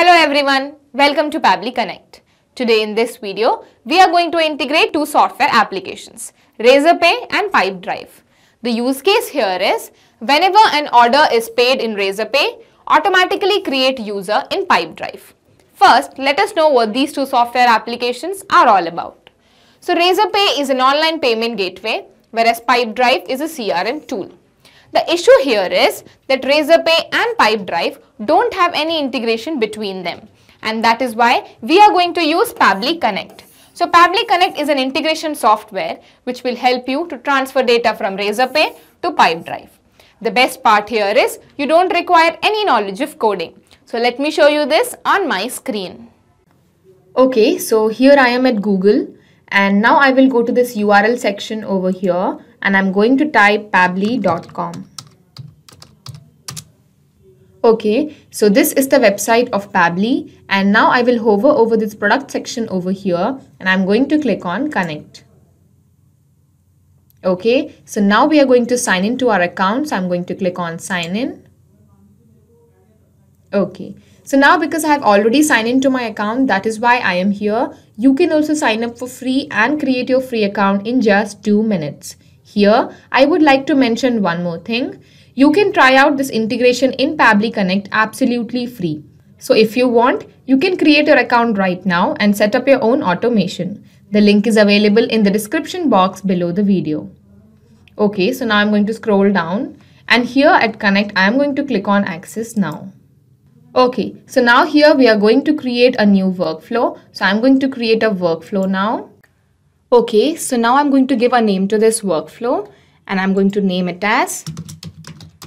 Hello everyone, welcome to Pabli Connect. Today in this video, we are going to integrate two software applications, Razorpay and Pipedrive. The use case here is, whenever an order is paid in Razorpay, automatically create user in Pipedrive. First, let us know what these two software applications are all about. So Razorpay is an online payment gateway, whereas Pipedrive is a CRM tool. The issue here is that Razorpay and Pipedrive don't have any integration between them. And that is why we are going to use Pably Connect. So Pably Connect is an integration software which will help you to transfer data from Razorpay to Pipedrive. The best part here is you don't require any knowledge of coding. So let me show you this on my screen. Okay, so here I am at Google and now I will go to this URL section over here and I'm going to type pably.com. Okay, so this is the website of Pably and now I will hover over this product section over here and I'm going to click on connect. Okay, so now we are going to sign in to our account. So I'm going to click on sign in. Okay, so now because I have already signed into my account, that is why I am here. You can also sign up for free and create your free account in just two minutes. Here, I would like to mention one more thing. You can try out this integration in Pabli Connect absolutely free. So if you want, you can create your account right now and set up your own automation. The link is available in the description box below the video. Okay, so now I'm going to scroll down and here at connect, I'm going to click on access now. Okay, so now here we are going to create a new workflow. So I'm going to create a workflow now. Okay, so now I'm going to give a name to this workflow and I'm going to name it as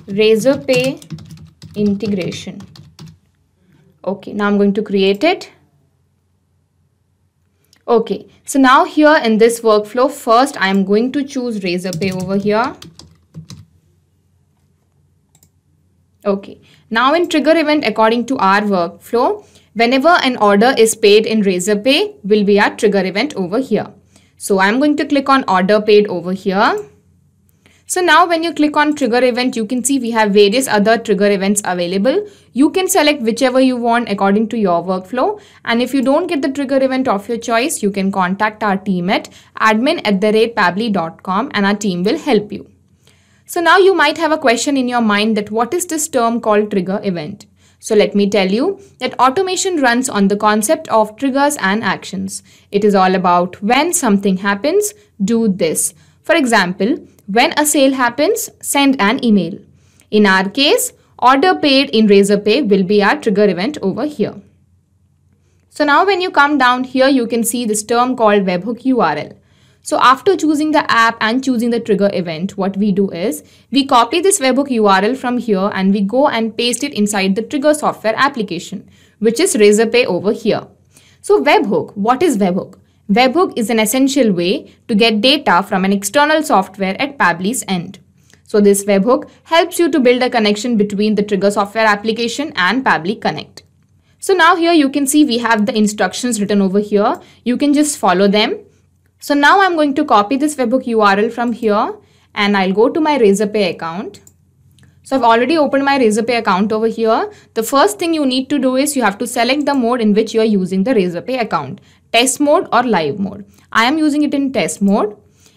Razorpay integration. Okay, now I'm going to create it. Okay, so now here in this workflow, first I'm going to choose Razorpay over here. Okay, now in trigger event according to our workflow, whenever an order is paid in Razorpay will be our trigger event over here. So I'm going to click on order paid over here. So now when you click on trigger event, you can see we have various other trigger events available. You can select whichever you want according to your workflow. And if you don't get the trigger event of your choice, you can contact our team at admin at the rate pably.com and our team will help you. So now you might have a question in your mind that what is this term called trigger event? So let me tell you that automation runs on the concept of triggers and actions. It is all about when something happens, do this. For example, when a sale happens, send an email. In our case, order paid in Razorpay will be our trigger event over here. So now when you come down here, you can see this term called webhook URL. So after choosing the app and choosing the trigger event, what we do is we copy this webhook URL from here and we go and paste it inside the trigger software application, which is Razorpay over here. So webhook, what is webhook? Webhook is an essential way to get data from an external software at Pably's end. So this webhook helps you to build a connection between the trigger software application and Pably Connect. So now here you can see we have the instructions written over here. You can just follow them so now I'm going to copy this webhook URL from here and I'll go to my Razorpay account. So I've already opened my Razorpay account over here. The first thing you need to do is you have to select the mode in which you are using the Razorpay account. Test mode or live mode. I am using it in test mode.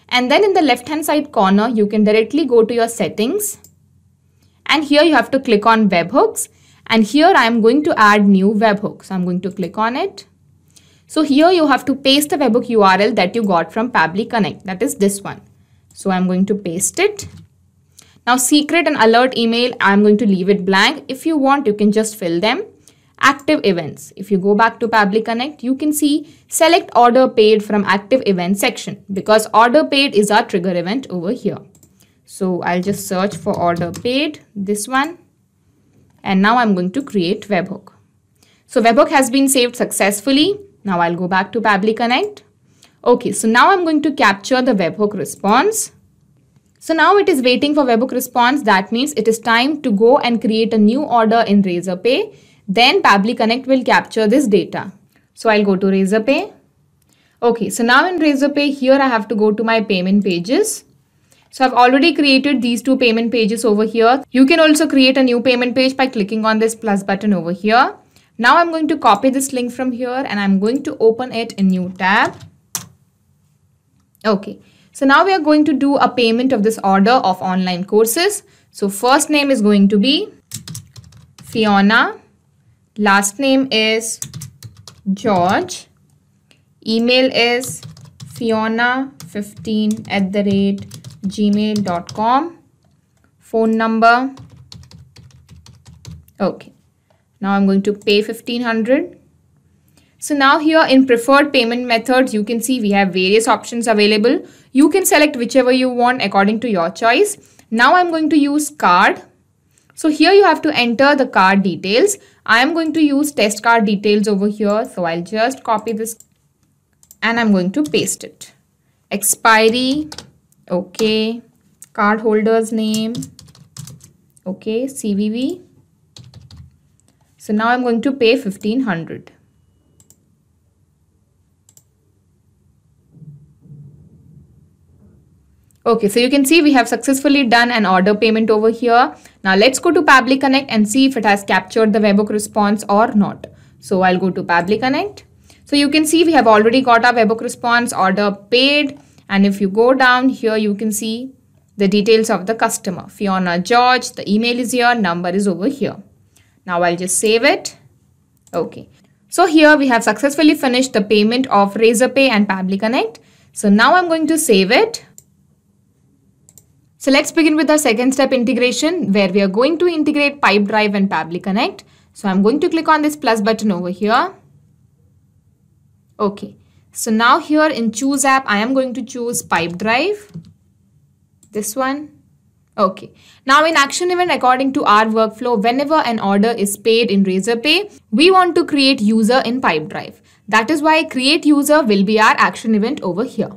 And then in the left hand side corner, you can directly go to your settings. And here you have to click on webhooks. And here I am going to add new webhook. So I'm going to click on it. So here you have to paste the webhook URL that you got from Pabli Connect. That is this one. So I'm going to paste it. Now secret and alert email, I'm going to leave it blank. If you want, you can just fill them. Active events. If you go back to Pabli Connect, you can see select order paid from active event section because order paid is our trigger event over here. So I'll just search for order paid, this one. And now I'm going to create webhook. So webhook has been saved successfully. Now I'll go back to Babbly Connect. Okay, so now I'm going to capture the webhook response. So now it is waiting for webhook response. That means it is time to go and create a new order in Razorpay. Then Babbly Connect will capture this data. So I'll go to Razorpay. Okay, so now in Razorpay, here I have to go to my payment pages. So I've already created these two payment pages over here. You can also create a new payment page by clicking on this plus button over here. Now I'm going to copy this link from here and I'm going to open it in new tab. Okay. So now we are going to do a payment of this order of online courses. So first name is going to be Fiona. Last name is George. Email is fiona15 at the rate gmail.com. Phone number. Okay. Now I'm going to pay 1500. So now here in preferred payment methods, you can see we have various options available. You can select whichever you want according to your choice. Now I'm going to use card. So here you have to enter the card details. I am going to use test card details over here. So I'll just copy this and I'm going to paste it. Expiry. Okay. Card holder's name. Okay. CVV. So now I'm going to pay 1500. Okay, so you can see we have successfully done an order payment over here. Now let's go to Public Connect and see if it has captured the webhook response or not. So I'll go to Public Connect. So you can see we have already got our webhook response order paid. And if you go down here, you can see the details of the customer. Fiona George, the email is here, number is over here. Now I'll just save it. Okay. So here we have successfully finished the payment of Razorpay and Pabli Connect. So now I'm going to save it. So let's begin with our second step integration where we are going to integrate Pipedrive and Pabli Connect. So I'm going to click on this plus button over here. Okay. So now here in choose app, I am going to choose Pipedrive. This one Okay. Now in action event, according to our workflow, whenever an order is paid in Razorpay, we want to create user in Pipedrive. That is why create user will be our action event over here.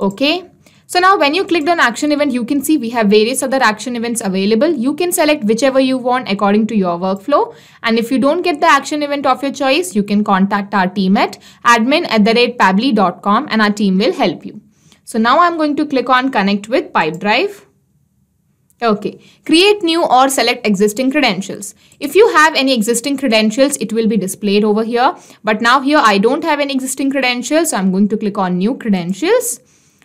Okay. So now when you clicked on action event, you can see we have various other action events available. You can select whichever you want according to your workflow. And if you don't get the action event of your choice, you can contact our team at admin at the rate and our team will help you. So now I'm going to click on connect with PipeDrive. Okay, create new or select existing credentials. If you have any existing credentials, it will be displayed over here. But now here I don't have any existing credentials. So I'm going to click on new credentials.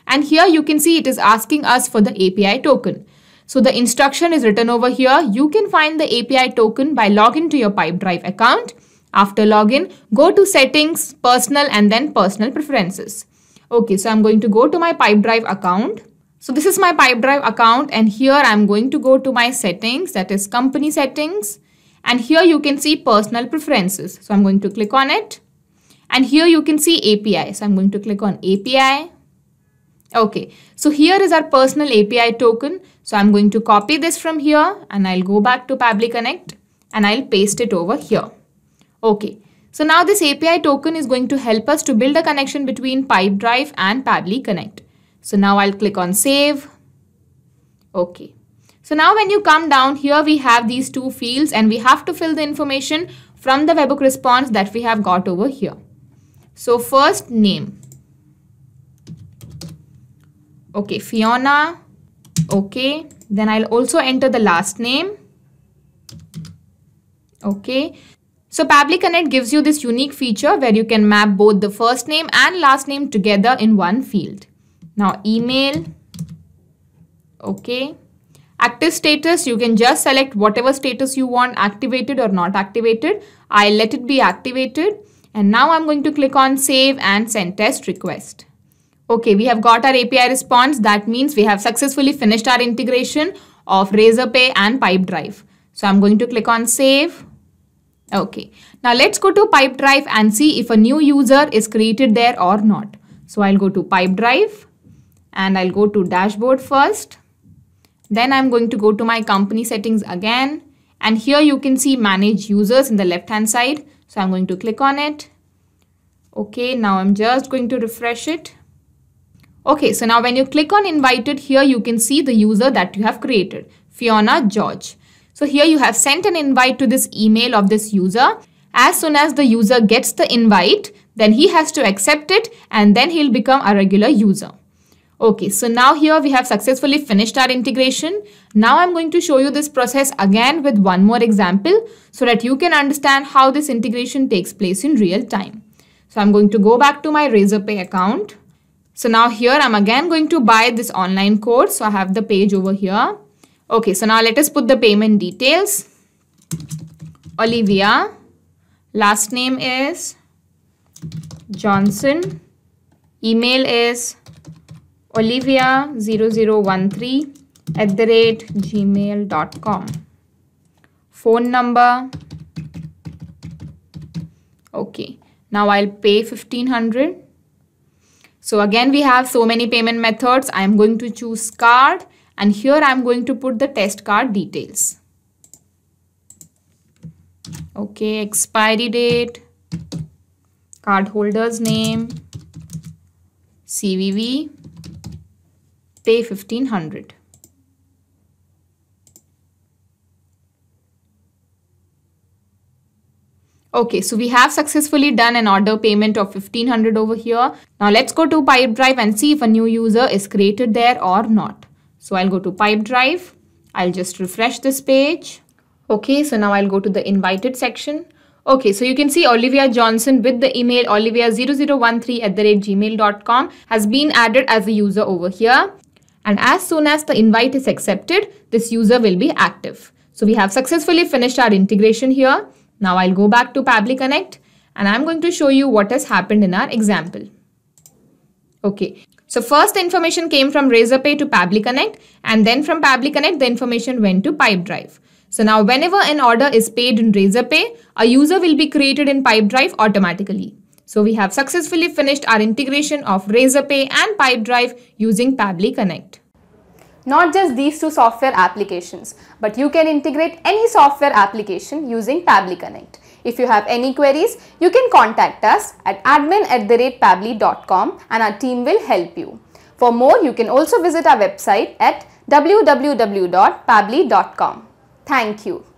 And here you can see it is asking us for the API token. So the instruction is written over here. You can find the API token by logging to your PipeDrive account. After login, go to settings, personal and then personal preferences. Okay, so I'm going to go to my PipeDrive account. So this is my PipeDrive account and here I'm going to go to my settings that is company settings and here you can see personal preferences. So I'm going to click on it and here you can see API. So I'm going to click on API. Okay, so here is our personal API token. So I'm going to copy this from here and I'll go back to Pabli Connect and I'll paste it over here. Okay, so now this API token is going to help us to build a connection between Pipedrive and Padley Connect. So now I'll click on save. Okay. So now when you come down here, we have these two fields and we have to fill the information from the webhook response that we have got over here. So first name. Okay, Fiona. Okay, then I'll also enter the last name. Okay, so Pabli Connect gives you this unique feature where you can map both the first name and last name together in one field. Now email, okay. Active status, you can just select whatever status you want activated or not activated. I let it be activated and now I'm going to click on save and send test request. Okay, we have got our API response. That means we have successfully finished our integration of Razorpay and Pipedrive. So I'm going to click on save Okay. Now let's go to pipe drive and see if a new user is created there or not. So I'll go to pipe drive and I'll go to dashboard first. Then I'm going to go to my company settings again. And here you can see manage users in the left hand side. So I'm going to click on it. Okay, now I'm just going to refresh it. Okay, so now when you click on invited here, you can see the user that you have created, Fiona George. So here you have sent an invite to this email of this user. As soon as the user gets the invite, then he has to accept it and then he'll become a regular user. Okay, so now here we have successfully finished our integration. Now I'm going to show you this process again with one more example so that you can understand how this integration takes place in real time. So I'm going to go back to my Razorpay account. So now here I'm again going to buy this online course. So I have the page over here. Okay, so now let us put the payment details. Olivia, last name is Johnson, email is olivia0013 at the rate gmail.com. Phone number. Okay, now I'll pay 1500. So again, we have so many payment methods. I'm going to choose card and here I'm going to put the test card details. Okay, expiry date, cardholder's name, CVV, pay 1500. Okay, so we have successfully done an order payment of 1500 over here. Now let's go to Pipedrive and see if a new user is created there or not. So I'll go to pipe drive. I'll just refresh this page. Okay, so now I'll go to the invited section. Okay, so you can see Olivia Johnson with the email olivia0013 at the rate gmail.com has been added as a user over here. And as soon as the invite is accepted, this user will be active. So we have successfully finished our integration here. Now I'll go back to Pabli Connect and I'm going to show you what has happened in our example. Okay, so first information came from Razorpay to Connect and then from Connect the information went to PipeDrive. So now whenever an order is paid in Razorpay, a user will be created in PipeDrive automatically. So we have successfully finished our integration of Razorpay and PipeDrive using Connect. Not just these two software applications, but you can integrate any software application using Connect. If you have any queries, you can contact us at admin at the rate and our team will help you. For more, you can also visit our website at www.pabli.com. Thank you.